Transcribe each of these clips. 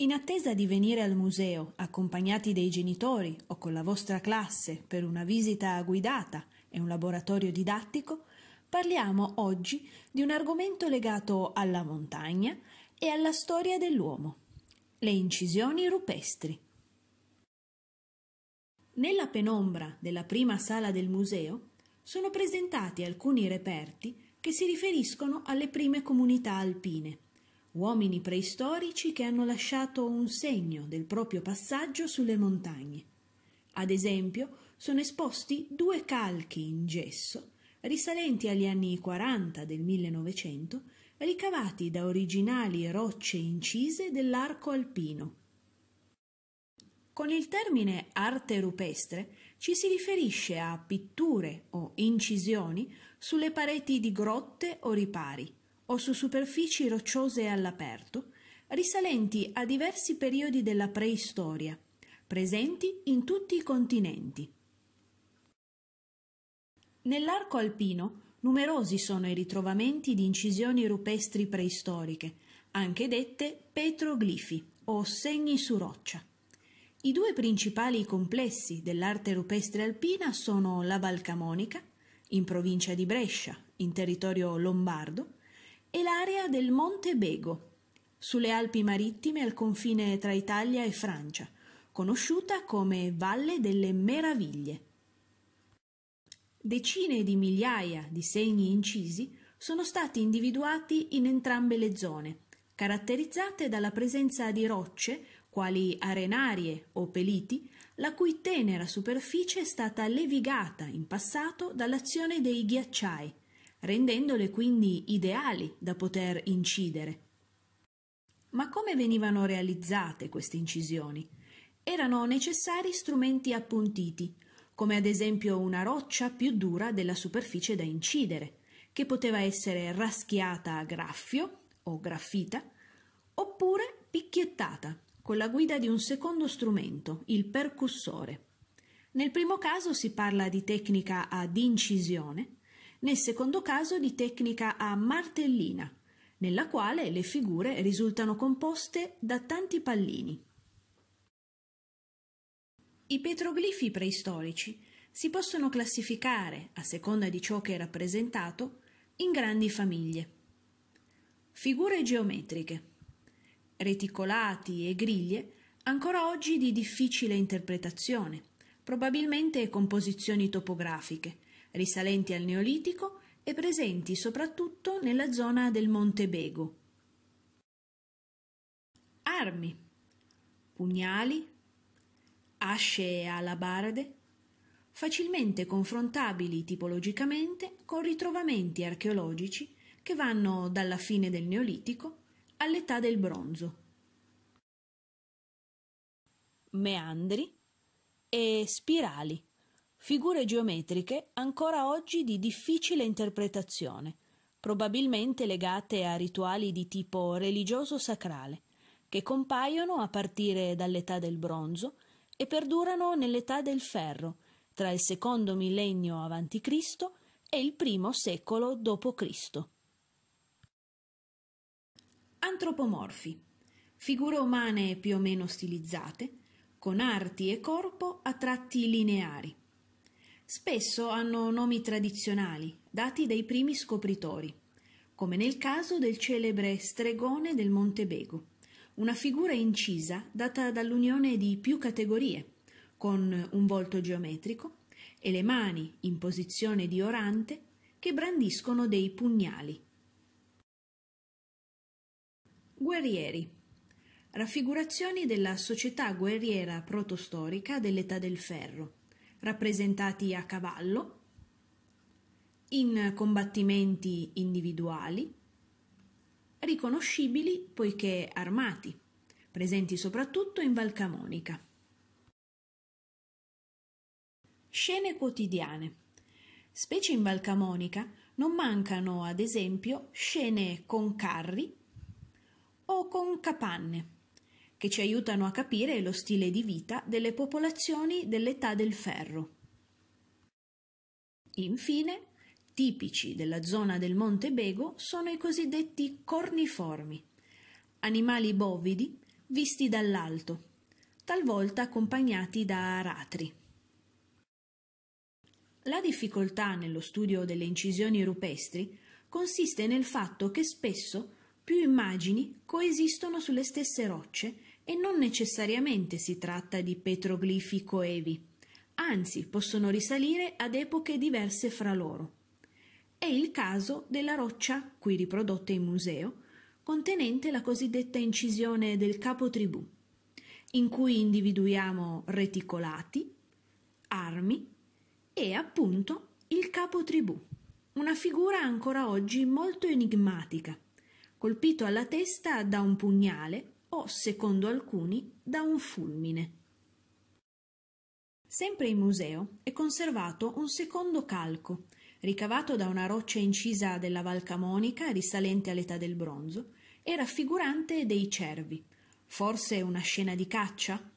In attesa di venire al museo, accompagnati dai genitori o con la vostra classe per una visita guidata e un laboratorio didattico, parliamo oggi di un argomento legato alla montagna e alla storia dell'uomo, le incisioni rupestri. Nella penombra della prima sala del museo sono presentati alcuni reperti che si riferiscono alle prime comunità alpine uomini preistorici che hanno lasciato un segno del proprio passaggio sulle montagne. Ad esempio, sono esposti due calchi in gesso risalenti agli anni 40 del 1900, ricavati da originali rocce incise dell'arco alpino. Con il termine arte rupestre ci si riferisce a pitture o incisioni sulle pareti di grotte o ripari, o su superfici rocciose all'aperto, risalenti a diversi periodi della preistoria, presenti in tutti i continenti. Nell'arco alpino numerosi sono i ritrovamenti di incisioni rupestri preistoriche, anche dette petroglifi o segni su roccia. I due principali complessi dell'arte rupestre alpina sono la Valcamonica, in provincia di Brescia, in territorio lombardo, e l'area del Monte Bego, sulle Alpi Marittime al confine tra Italia e Francia, conosciuta come Valle delle Meraviglie. Decine di migliaia di segni incisi sono stati individuati in entrambe le zone, caratterizzate dalla presenza di rocce, quali arenarie o peliti, la cui tenera superficie è stata levigata in passato dall'azione dei ghiacciai, rendendole quindi ideali da poter incidere. Ma come venivano realizzate queste incisioni? Erano necessari strumenti appuntiti, come ad esempio una roccia più dura della superficie da incidere, che poteva essere raschiata a graffio o graffita, oppure picchiettata con la guida di un secondo strumento, il percussore. Nel primo caso si parla di tecnica ad incisione, nel secondo caso di tecnica a martellina, nella quale le figure risultano composte da tanti pallini. I petroglifi preistorici si possono classificare, a seconda di ciò che è rappresentato, in grandi famiglie. Figure geometriche, reticolati e griglie, ancora oggi di difficile interpretazione, probabilmente composizioni topografiche, risalenti al Neolitico e presenti soprattutto nella zona del Monte Bego. Armi pugnali, asce e alabarde, facilmente confrontabili tipologicamente con ritrovamenti archeologici che vanno dalla fine del Neolitico all'età del bronzo. Meandri e spirali figure geometriche ancora oggi di difficile interpretazione, probabilmente legate a rituali di tipo religioso-sacrale, che compaiono a partire dall'età del bronzo e perdurano nell'età del ferro, tra il secondo millennio a.C. e il primo secolo d.C. Antropomorfi. Figure umane più o meno stilizzate, con arti e corpo a tratti lineari spesso hanno nomi tradizionali, dati dai primi scopritori, come nel caso del celebre stregone del Montebego, una figura incisa data dall'unione di più categorie, con un volto geometrico e le mani in posizione di orante che brandiscono dei pugnali. Guerrieri raffigurazioni della società guerriera protostorica dell'età del ferro, rappresentati a cavallo, in combattimenti individuali, riconoscibili poiché armati, presenti soprattutto in Val Camonica. Scene quotidiane. Specie in Val Camonica non mancano, ad esempio, scene con carri o con capanne che ci aiutano a capire lo stile di vita delle popolazioni dell'età del ferro. Infine, tipici della zona del Monte Bego sono i cosiddetti corniformi, animali bovidi visti dall'alto, talvolta accompagnati da aratri. La difficoltà nello studio delle incisioni rupestri consiste nel fatto che spesso più immagini coesistono sulle stesse rocce e non necessariamente si tratta di petroglifi coevi, anzi possono risalire ad epoche diverse fra loro. È il caso della roccia, qui riprodotta in museo, contenente la cosiddetta incisione del capotribù, in cui individuiamo reticolati, armi e appunto il capotribù, una figura ancora oggi molto enigmatica, colpito alla testa da un pugnale o, secondo alcuni, da un fulmine. Sempre in museo è conservato un secondo calco, ricavato da una roccia incisa della Val Camonica risalente all'età del bronzo, e raffigurante dei cervi. Forse una scena di caccia?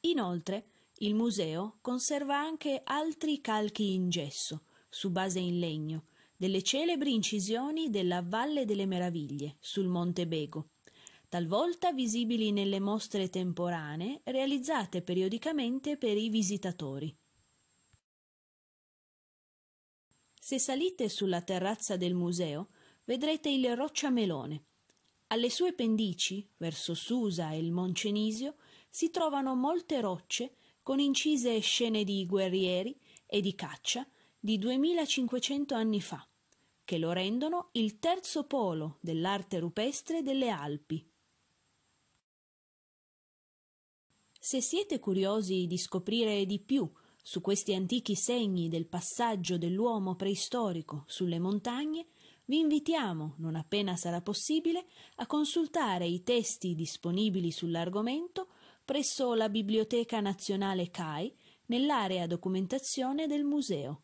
Inoltre, il museo conserva anche altri calchi in gesso, su base in legno, delle celebri incisioni della Valle delle Meraviglie sul Monte Bego, talvolta visibili nelle mostre temporanee realizzate periodicamente per i visitatori. Se salite sulla terrazza del museo, vedrete il Rocciamelone. Alle sue pendici, verso Susa e il Moncenisio, si trovano molte rocce con incise scene di guerrieri e di caccia di 2500 anni fa, che lo rendono il terzo polo dell'arte rupestre delle Alpi. Se siete curiosi di scoprire di più su questi antichi segni del passaggio dell'uomo preistorico sulle montagne, vi invitiamo, non appena sarà possibile, a consultare i testi disponibili sull'argomento presso la Biblioteca Nazionale CAI nell'area documentazione del museo.